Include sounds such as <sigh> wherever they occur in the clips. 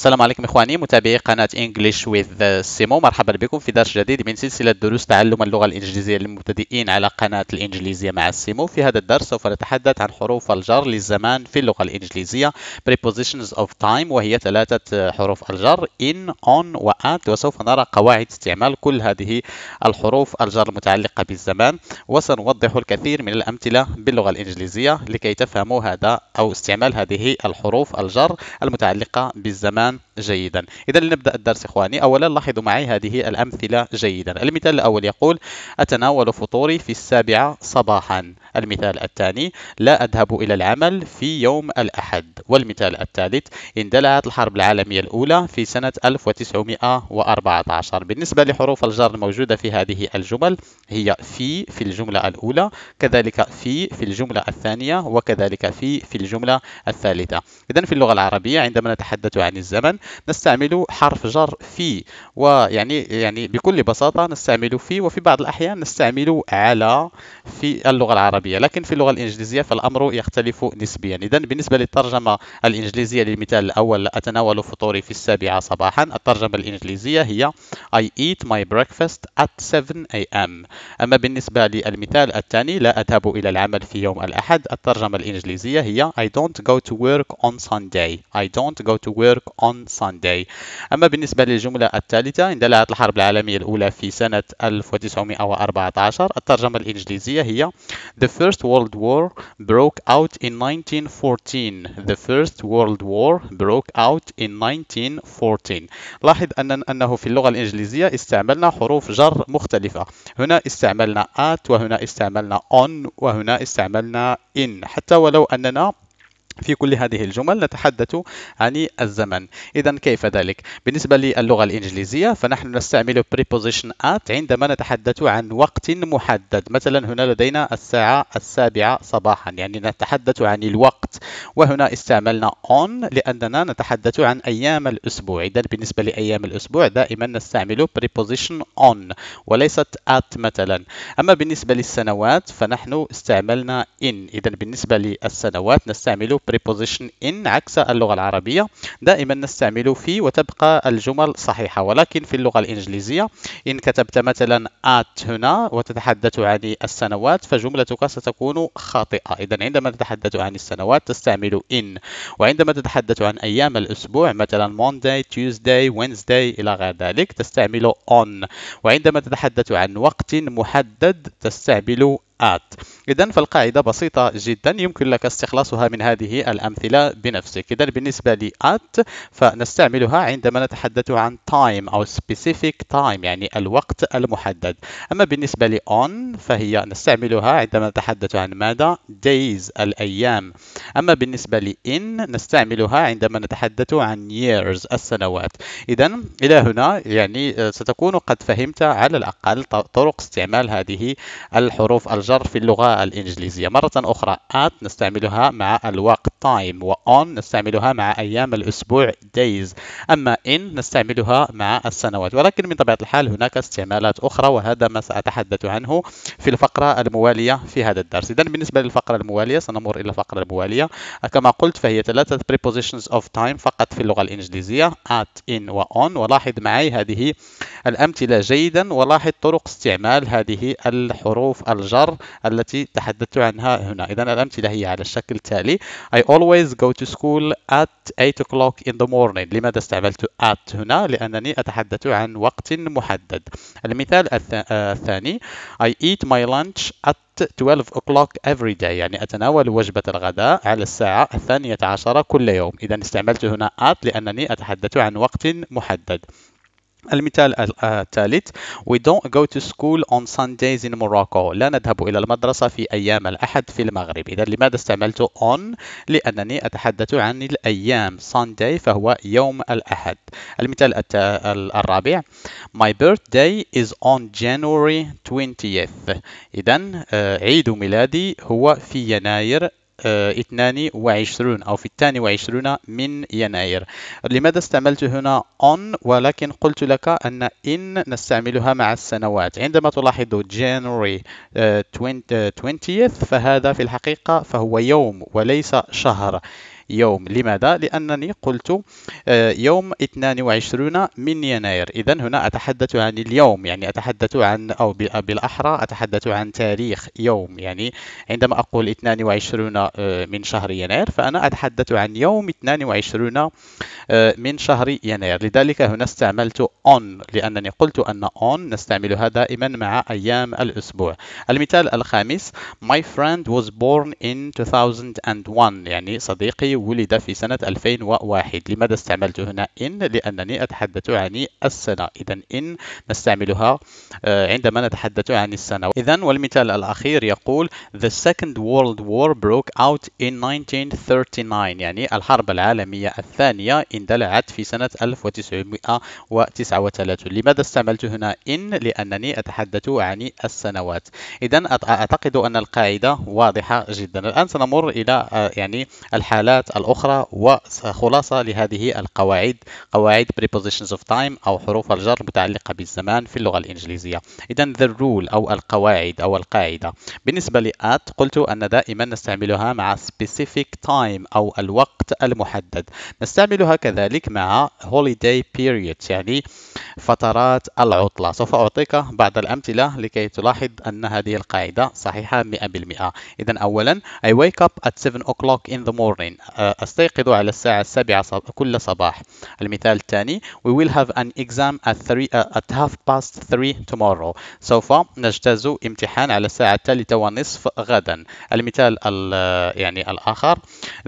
السلام عليكم اخواني متابعي قناه انجلش ويذ سيمو مرحبا بكم في درس جديد من سلسله دروس تعلم اللغه الانجليزيه للمبتدئين على قناه الانجليزيه مع سيمو في هذا الدرس سوف نتحدث عن حروف الجر للزمان في اللغه الانجليزيه prepositions of time وهي ثلاثه حروف الجر in on و at وسوف نرى قواعد استعمال كل هذه الحروف الجر المتعلقه بالزمان وسنوضح الكثير من الامثله باللغه الانجليزيه لكي تفهموا هذا او استعمال هذه الحروف الجر المتعلقه بالزمان الآن جيدا إذا لنبدأ الدرس إخواني أولا لاحظوا معي هذه الأمثلة جيدا المثال الأول يقول أتناول فطوري في السابعة صباحا المثال الثاني لا أذهب إلى العمل في يوم الأحد والمثال الثالث اندلعت الحرب العالمية الأولى في سنة 1914 بالنسبة لحروف الجر الموجودة في هذه الجمل هي في في الجملة الأولى كذلك في في الجملة الثانية وكذلك في في الجملة الثالثة إذا في اللغة العربية عندما نتحدث عن الزمن نستعمل حرف جر في ويعني يعني بكل بساطة نستعمل في وفي بعض الأحيان نستعمل على في اللغة العربية العربية لكن في اللغة الإنجليزية فالأمر يختلف نسبيا إذا بالنسبة للترجمة الإنجليزية للمثال الأول أتناول فطوري في السابعة صباحا الترجمة الإنجليزية هي I eat my breakfast at 7 a.m. أما بالنسبة للمثال الثاني لا أذهب إلى العمل في يوم الأحد الترجمة الإنجليزية هي I don't go to work on Sunday I don't go to work on Sunday أما بالنسبة للجملة الثالثة اندلعت الحرب العالمية الأولى في سنة 1914 الترجمة الإنجليزية هي The First World War broke out in 1914 The First World War broke out in 1914 لاحظ أن أنه في اللغة الإنجليزية استعملنا حروف جر مختلفة هنا استعملنا at وهنا استعملنا on وهنا استعملنا in حتى ولو أننا في كل هذه الجمل نتحدث عن الزمن إذا كيف ذلك؟ بالنسبة للغة الإنجليزية فنحن نستعمل preposition at عندما نتحدث عن وقت محدد مثلا هنا لدينا الساعة السابعة صباحا يعني نتحدث عن الوقت وهنا استعملنا on لأننا نتحدث عن أيام الأسبوع إذا بالنسبة لأيام الأسبوع دائما نستعمل preposition on وليست at مثلا أما بالنسبة للسنوات فنحن استعملنا in إذا بالنسبة للسنوات نستعمل preposition in عكس اللغة العربية دائما نستعمل في وتبقى الجمل صحيحة ولكن في اللغة الإنجليزية إن كتبت مثلا at هنا وتتحدث عن السنوات فجملتك ستكون خاطئة إذا عندما تتحدث عن السنوات تستعمل in وعندما تتحدث عن أيام الأسبوع مثلا Monday, Tuesday, Wednesday إلى غير ذلك تستعمل on وعندما تتحدث عن وقت محدد تستعمل at إذا فالقاعدة بسيطة جدا يمكن لك استخلاصها من هذه الأمثلة بنفسك إذا بالنسبة ل at فنستعملها عندما نتحدث عن time أو specific time يعني الوقت المحدد أما بالنسبة ل on فهي نستعملها عندما نتحدث عن ماذا days الأيام أما بالنسبة ل in نستعملها عندما نتحدث عن years السنوات إذا إلى هنا يعني آه، ستكون قد فهمت على الأقل طرق استعمال هذه الحروف الجر المتجر في اللغة الإنجليزية مرة أخرى at نستعملها مع الوقت time و on نستعملها مع أيام الأسبوع days أما in نستعملها مع السنوات ولكن من طبيعة الحال هناك استعمالات أخرى وهذا ما سأتحدث عنه في الفقرة الموالية في هذا الدرس إذا بالنسبة للفقرة الموالية سنمر إلى الفقرة الموالية كما قلت فهي ثلاثة prepositions of time فقط في اللغة الإنجليزية at in و on ولاحظ معي هذه الأمثلة جيدا ولاحظ طرق استعمال هذه الحروف الجر التي تحدثت عنها هنا إذا الأمثلة هي على الشكل التالي I always go to school at 8 o'clock in the morning لماذا استعملت at هنا لأنني أتحدث عن وقت محدد المثال آه، الثاني I eat my lunch at 12 o'clock every day يعني أتناول وجبة الغداء على الساعة الثانية عشرة كل يوم إذا استعملت هنا at لأنني أتحدث عن وقت محدد المثال آه، الثالث We don't go to school on Sundays in Morocco لا نذهب إلى المدرسة في أيام الأحد في المغرب إذا لماذا استعملت on لأنني أتحدث عن الأيام Sunday فهو يوم الأحد المثال الرابع My birthday is on January 20th إذا آه، عيد ميلادي هو في يناير 22 أو في 22 من يناير لماذا استعملت هنا on ولكن قلت لك أن in نستعملها مع السنوات عندما تلاحظ January 20th آه، آه، فهذا في الحقيقة فهو يوم وليس شهر يوم لماذا؟ لأنني قلت آه، يوم 22 من يناير إذا هنا أتحدث عن اليوم يعني أتحدث عن أو بالأحرى أتحدث عن تاريخ يوم يعني عندما أقول 22 آه، من شهر يناير فأنا أتحدث عن يوم 22 آه، من شهر يناير لذلك هنا استعملت on لأنني قلت أن on نستعملها دائما مع أيام الأسبوع المثال الخامس My friend was born in 2001 يعني صديقي ولد في سنة 2001 لماذا استعملت هنا إن لأنني أتحدث عن السنة إذا إن نستعملها آه، عندما نتحدث عن السنة إذا والمثال الأخير يقول The Second World War broke out in 1939 يعني الحرب العالمية الثانية اندلعت في سنة 1939 لماذا استعملت هنا إن لأنني أتحدث عن السنوات إذا أعتقد أن القاعدة واضحة جدا الآن سنمر إلى آه، يعني الحالات الأخرى وخلاصة لهذه القواعد قواعد prepositions of time أو حروف الجر متعلقة بالزمان في اللغة الإنجليزية إذا the rule أو القواعد أو القاعدة بالنسبة at قلت أن دائما نستعملها مع specific time أو الوقت المحدد نستعملها كذلك مع holiday period يعني فترات العطلة سوف أعطيك بعض الأمثلة لكي تلاحظ أن هذه القاعدة صحيحة 100% إذا أولا I wake up at 7 o'clock in the morning أستيقظ على الساعة السابعة كل صباح المثال الثاني We will have an exam at, three, uh, at half past three tomorrow سوف نجتاز امتحان على الساعة الثالثة ونصف غدا المثال يعني الآخر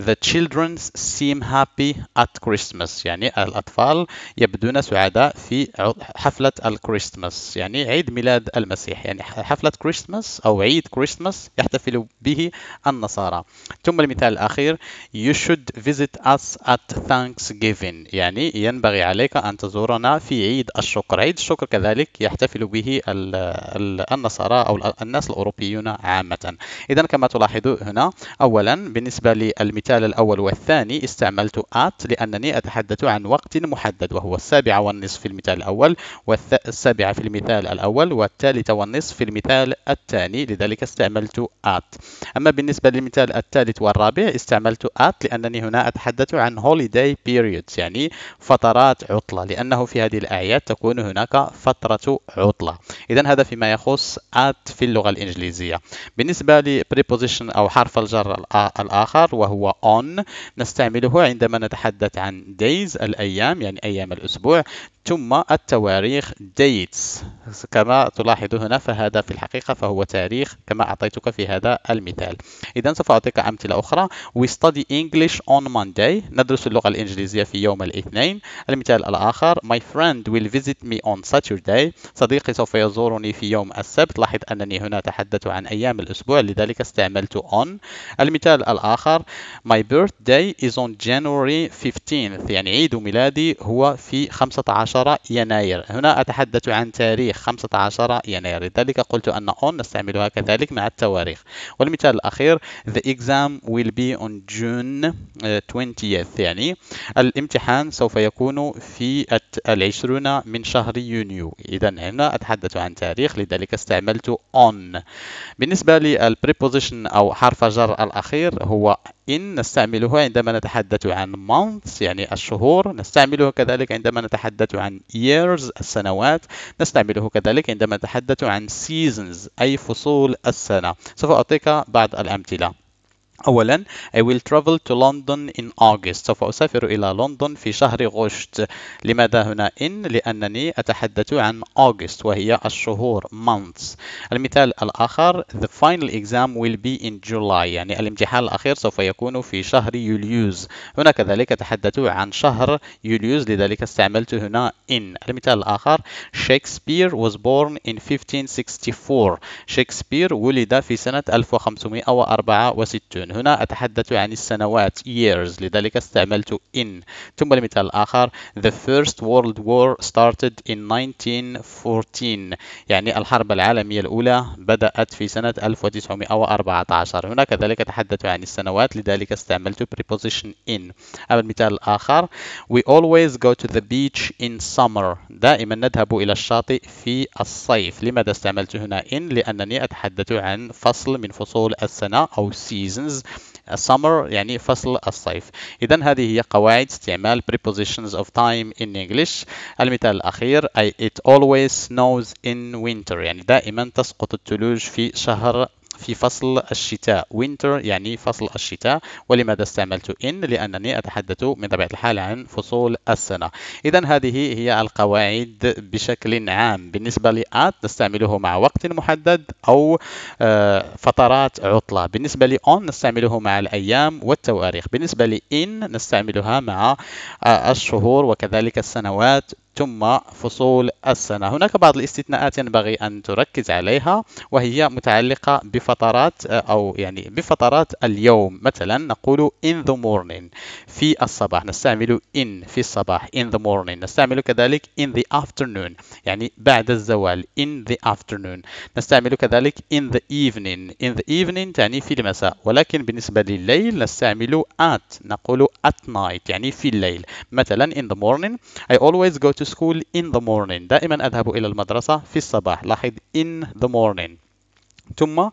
The children seem happy at Christmas يعني الأطفال يبدون سعداء في حفلة الكريسماس يعني عيد ميلاد المسيح يعني حفلة كريسماس أو عيد كريسماس يحتفل به النصارى ثم المثال الأخير You should visit us at Thanksgiving يعني ينبغي عليك أن تزورنا في عيد الشكر عيد الشكر كذلك يحتفل به النصارى أو الناس الأوروبيون عامة إذا كما تلاحظون هنا أولا بالنسبة للمثال الأول والثاني استعملت at لأنني أتحدث عن وقت محدد وهو السابعة والنصف في المثال الأول والسابعة في المثال الأول والثالثة والنصف في المثال الثاني لذلك استعملت at أما بالنسبة للمثال الثالث والرابع استعملت at لأنني هنا أتحدث عن holiday periods يعني فترات عطلة لأنه في هذه الأعياد تكون هناك فترة عطلة إذا هذا فيما يخص at في اللغة الإنجليزية بالنسبة ل preposition أو حرف الجر الآخر وهو on نستعمله عندما نتحدث عن days الأيام يعني أيام الأسبوع ثم التواريخ dates كما تلاحظ هنا فهذا في الحقيقة فهو تاريخ كما أعطيتك في هذا المثال إذا سوف أعطيك أمثلة أخرى We study English on Monday ندرس اللغة الإنجليزية في يوم الاثنين المثال الآخر My friend will visit me on Saturday صديقي سوف يزورني في يوم السبت لاحظ أنني هنا أتحدث عن أيام الأسبوع لذلك استعملت on المثال الآخر My birthday is on January 15th يعني عيد ميلادي هو في 15 15 يناير هنا أتحدث عن تاريخ 15 يناير لذلك قلت أن on نستعملها كذلك مع التواريخ والمثال الأخير the exam will be on June 20th آه، يعني الامتحان سوف يكون في العشرون من شهر يونيو إذا هنا أتحدث عن تاريخ لذلك استعملت on بالنسبة للpreposition أو حرف جر الأخير هو إن نستعمله عندما نتحدث عن months يعني الشهور نستعمله كذلك عندما نتحدث عن years السنوات نستعمله كذلك عندما نتحدث عن seasons أي فصول السنة سوف أعطيك بعض الأمثلة أولا I will travel to London in August سوف أسافر إلى لندن في شهر غشت لماذا هنا in لأنني أتحدث عن August وهي الشهور months المثال الآخر The final exam will be in July يعني الامتحان الأخير سوف يكون في شهر يوليوز هنا كذلك أتحدث عن شهر يوليوز لذلك استعملت هنا in المثال الآخر Shakespeare was born in 1564 شكسبير ولد في سنة 1564 هنا أتحدث عن السنوات years لذلك استعملت in ثم المثال الآخر The First World War started in 1914 يعني الحرب العالمية الأولى بدأت في سنة 1914 هنا كذلك أتحدث عن السنوات لذلك استعملت preposition in أما المثال الآخر We always go to the beach in summer دائما نذهب إلى الشاطئ في الصيف لماذا استعملت هنا in لأنني أتحدث عن فصل من فصول السنة أو seasons seasons summer يعني فصل الصيف إذا هذه هي قواعد استعمال prepositions of time in English المثال الأخير I, it always snows in winter يعني دائما تسقط الثلوج في شهر في فصل الشتاء winter يعني فصل الشتاء ولماذا استعملت in لأنني أتحدث من طبيعة الحال عن فصول السنة إذا هذه هي القواعد بشكل عام بالنسبة لات نستعمله مع وقت محدد أو آه، فترات عطلة بالنسبة اون نستعمله مع الأيام والتواريخ بالنسبة ان نستعملها مع آه، الشهور وكذلك السنوات ثم فصول السنة هناك بعض الاستثناءات ينبغي أن تركز عليها وهي متعلقة بفترات أو يعني بفترات اليوم مثلا نقول in the morning في الصباح نستعمل in في الصباح in the morning نستعمل كذلك in the afternoon يعني بعد الزوال in the afternoon نستعمل كذلك in the evening in the evening تعني في المساء ولكن بالنسبة لليل نستعمل at نقول at night يعني في الليل مثلا in the morning I always go to to school in the morning دائما أذهب إلى المدرسة في الصباح لاحظ in the morning ثم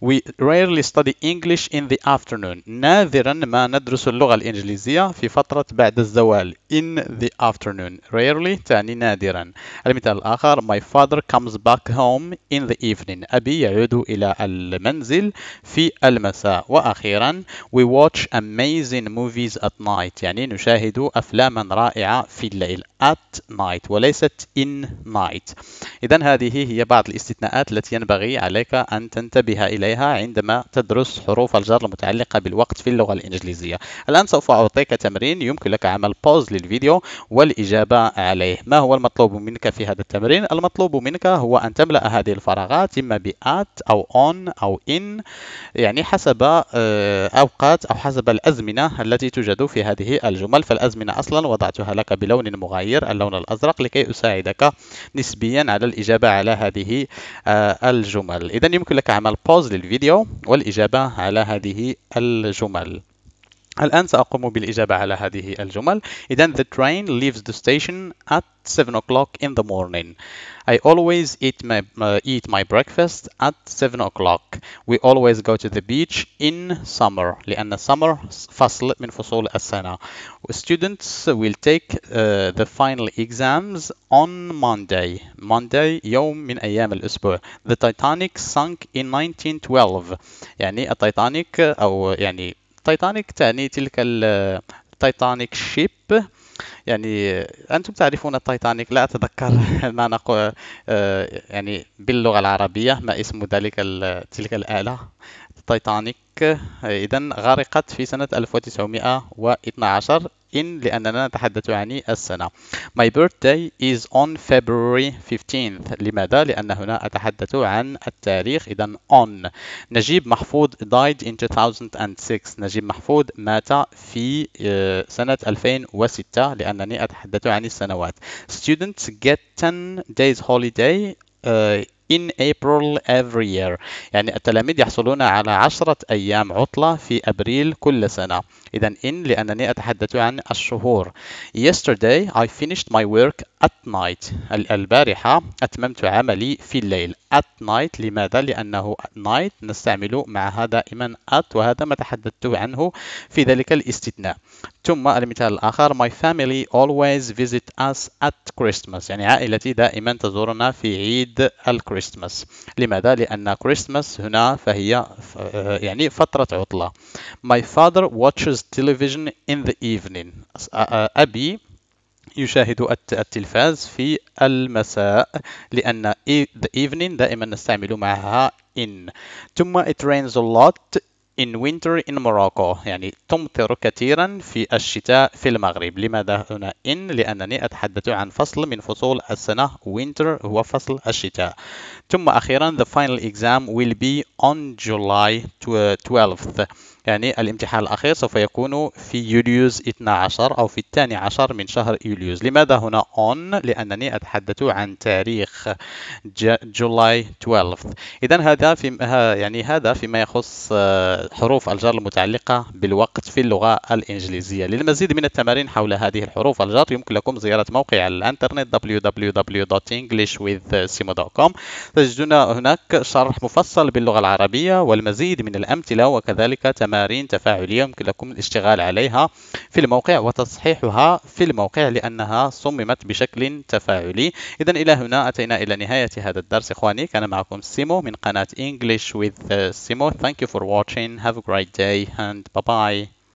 we rarely study English in the afternoon نادرا ما ندرس اللغة الإنجليزية في فترة بعد الزوال in the afternoon rarely تعني نادرا المثال الآخر my father comes back home in the evening أبي يعود إلى المنزل في المساء وأخيرا we watch amazing movies at night يعني نشاهد أفلاما رائعة في الليل at night وليست in night إذا هذه هي بعض الاستثناءات التي ينبغي عليك أن تنتبه إليها عندما تدرس حروف الجر المتعلقة بالوقت في اللغة الإنجليزية الآن سوف أعطيك تمرين يمكن لك عمل بوز للفيديو والإجابة عليه ما هو المطلوب منك في هذا التمرين؟ المطلوب منك هو أن تملأ هذه الفراغات إما at أو on أو in يعني حسب آه، أوقات أو حسب الأزمنة التي توجد في هذه الجمل فالأزمنة أصلا وضعتها لك بلون مغاير أغير اللون الأزرق لكي أساعدك نسبيا على الإجابة على هذه آه، الجمل إذا يمكن لك عمل بوز للفيديو والإجابة على هذه الجمل الآن سأقوم بالإجابة على هذه الجمل. إذا the train leaves the station at 7 o'clock in the morning. I always eat my uh, eat my breakfast at 7 o'clock. We always go to the beach in summer لأن summer فصل من فصول السنة. Students will take uh, the final exams on Monday. Monday يوم من أيام الأسبوع. The Titanic sunk in 1912. يعني التايتانيك أو يعني تايتانيك تعني تلك التايتانيك شيب يعني انتم تعرفون التايتانيك لا اتذكر <laughs> ما نقول آه، يعني باللغه العربيه ما اسم ذلك تلك الاله التايتانيك اذا غرقت في سنه 1912 in لأننا نتحدث عن السنة My birthday is on February 15th لماذا؟ لأن هنا أتحدث عن التاريخ إذا on نجيب محفوظ died in 2006 نجيب محفوظ مات في آه، سنة 2006 لأنني أتحدث عن السنوات Students get 10 days holiday uh, in April every year يعني التلاميذ يحصلون على عشرة أيام عطلة في أبريل كل سنة إذا in لأنني أتحدث عن الشهور Yesterday I finished my work at night البارحة أتممت عملي في الليل at night لماذا؟ لأنه at night نستعمل معها دائما at وهذا ما تحدثت عنه في ذلك الاستثناء ثم المثال الآخر my family always visit us at Christmas يعني عائلتي دائما تزورنا في عيد الكريسماس لماذا؟ لأن كريسماس هنا فهي آه، يعني فترة عطلة my father watches television in the evening أبي يشاهد التلفاز في المساء لأن the evening دائما نستعمل معها in ثم it rains a lot in winter in Morocco يعني تمطر كثيرا في الشتاء في المغرب لماذا هنا in لأنني أتحدث عن فصل من فصول السنة winter هو فصل الشتاء ثم أخيرا the final exam will be on July 12th يعني الامتحان الأخير سوف يكون في يوليوز 12 أو في الثاني عشر من شهر يوليوز لماذا هنا on لأنني أتحدث عن تاريخ جولاي 12 إذا هذا في يعني هذا فيما يخص آه، حروف الجر المتعلقة بالوقت في اللغة الإنجليزية للمزيد من التمارين حول هذه الحروف الجر يمكن لكم زيارة موقع الإنترنت www.englishwithsimo.com تجدون هناك شرح مفصل باللغة العربية والمزيد من الأمثلة وكذلك تمارين تمارين تفاعلية يمكن لكم الاشتغال عليها في الموقع وتصحيحها في الموقع لأنها صممت بشكل تفاعلي إذا إلى هنا أتينا إلى نهاية هذا الدرس إخواني كان معكم سيمو من قناة English with Simo Thank you for watching have a great day and bye bye